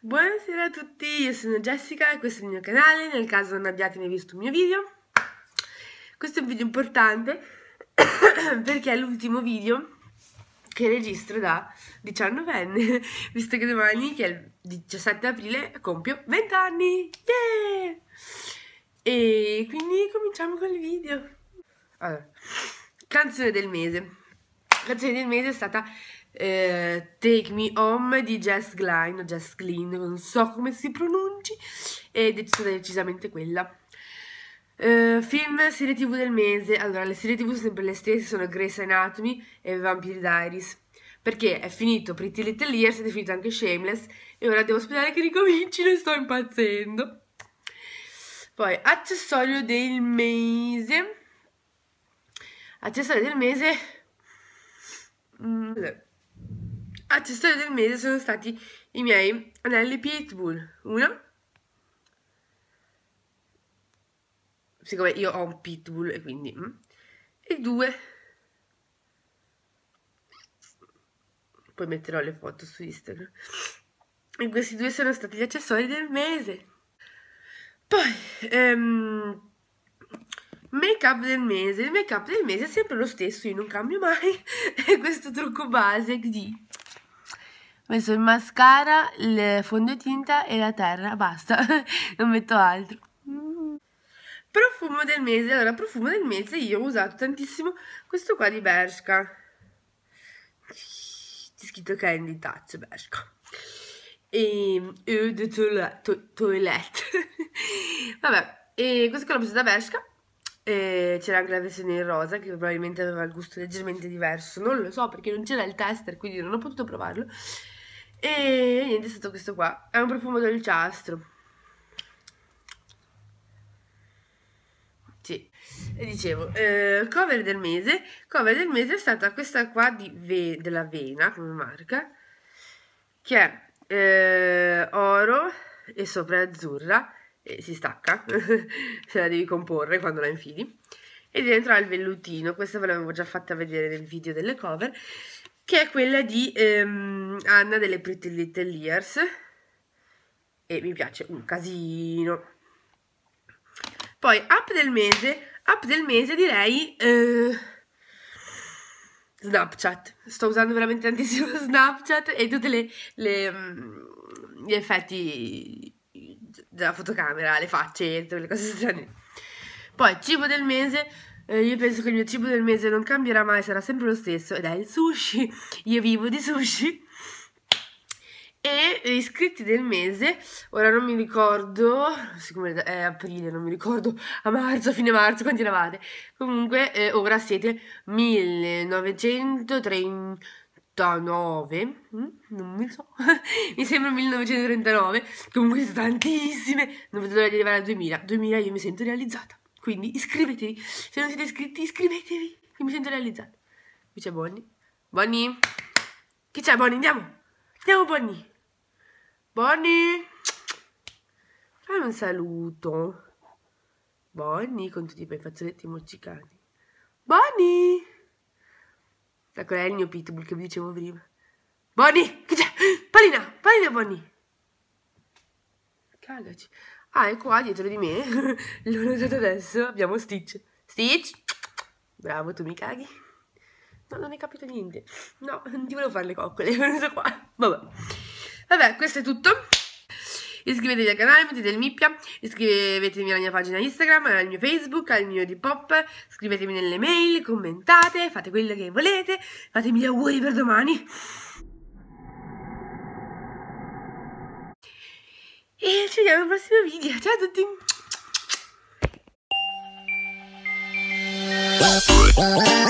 Buonasera a tutti, io sono Jessica e questo è il mio canale, nel caso non abbiate mai visto il mio video. Questo è un video importante perché è l'ultimo video che registro da 19enne, visto che domani, che è il 17 aprile, compio 20 anni! Yeah! E quindi cominciamo col video. Allora. Canzone del mese. Canzone del mese è stata eh, Take Me Home di Jess Glynn, Jess Glynn, non so come si pronunci, ed è stata decisamente quella. Uh, film, serie tv del mese. Allora, le serie tv sono sempre le stesse, sono Grey's Anatomy e Vampire Diaries. Perché è finito Pretty Little Years ed è finito anche Shameless e ora devo aspettare che ricominci ne sto impazzendo. Poi, accessorio del mese accessori del mese mm, accessori del mese sono stati i miei anelli pitbull uno siccome io ho un pitbull e quindi mm, e due poi metterò le foto su Instagram e questi due sono stati gli accessori del mese poi ehm, Make up del mese, il make up del mese è sempre lo stesso, io non cambio mai, è questo trucco base di ho messo il mascara, il fondotinta e la terra, basta, non metto altro. Profumo del mese, allora profumo del mese io ho usato tantissimo questo qua di Bershka. C'è scritto Candy Touch Bershka. E Eau de Toilette. Vabbè, e questo qua l'ho preso da Bershka e c'era anche la versione in rosa che probabilmente aveva il gusto leggermente diverso, non lo so perché non c'era il tester quindi non ho potuto provarlo. E niente, è stato questo qua. È un profumo dolciastro. Sì, e dicevo, eh, cover del mese. Cover del mese è stata questa qua Ve della Vena come marca, che è eh, oro e sopra azzurra eh, si stacca, se la devi comporre quando la infili. E dentro ha il vellutino, questa ve l'avevo già fatta vedere nel video delle cover, che è quella di ehm, Anna delle Pretty Little Years, e mi piace un casino. Poi, app del mese, app del mese direi... Eh, Snapchat, sto usando veramente tantissimo Snapchat e tutti mm, gli effetti della fotocamera, le facce, tutte le cose strane. Poi, cibo del mese. Eh, io penso che il mio cibo del mese non cambierà mai, sarà sempre lo stesso. Ed è il sushi. Io vivo di sushi. E iscritti del mese, ora non mi ricordo, siccome è aprile, non mi ricordo, a marzo, fine marzo, quanti eravate? Comunque, eh, ora siete 1930. 39, mm, non mi so, mi sembra 1939, comunque sono tantissime, non vedo l'ora di arrivare a 2000, 2000 io mi sento realizzata, quindi iscrivetevi, se non siete iscritti iscrivetevi, io mi sento realizzata. Qui c'è Bonnie, Bonnie, chi c'è Bonnie, andiamo, andiamo Bonnie, Bonnie, fammi un saluto, Bonnie con tutti i bei fazzoletti moccicati, Bonnie. Ecco, è il mio pitbull che vi dicevo prima. Bonnie! Che c'è? Palina! Palina, Bonnie! Cagaci. Ah, è qua dietro di me. L'ho notato adesso. Abbiamo Stitch. Stitch! Bravo, tu mi caghi. No, non hai capito niente. No, non ti volevo fare le coccole. È venuto qua. Vabbè. Vabbè, questo è tutto. Iscrivetevi al canale, mettete il mippia, iscrivetevi alla mia pagina Instagram, al mio Facebook, al mio di pop, scrivetemi nelle mail, commentate, fate quello che volete, fatemi gli auguri per domani. E ci vediamo al prossimo video, ciao a tutti!